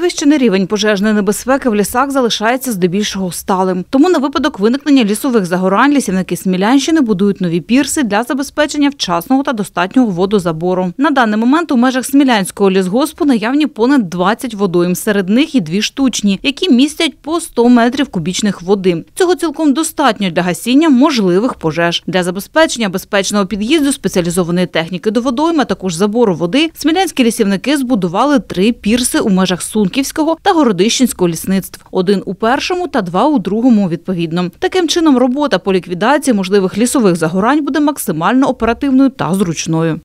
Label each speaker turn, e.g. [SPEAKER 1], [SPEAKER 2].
[SPEAKER 1] Підвищений рівень пожежної небезпеки в лісах залишається здебільшого сталим. Тому на випадок виникнення лісових загорань лісівники Смілянщини будують нові пірси для забезпечення вчасного та достатнього водозабору. На даний момент у межах Смілянського лісгоспу наявні понад 20 водойм. Серед них і дві штучні, які містять по 100 метрів кубічних води. Цього цілком достатньо для гасіння можливих пожеж. Для забезпечення безпечного під'їзду спеціалізованої техніки до водойми, а також забору води. Смілянські лісівники збудували три пірси у межах суд. Франківського та Городищенського лісництв. Один у першому та два у другому відповідно. Таким чином робота по ліквідації можливих лісових загорань буде максимально оперативною та зручною.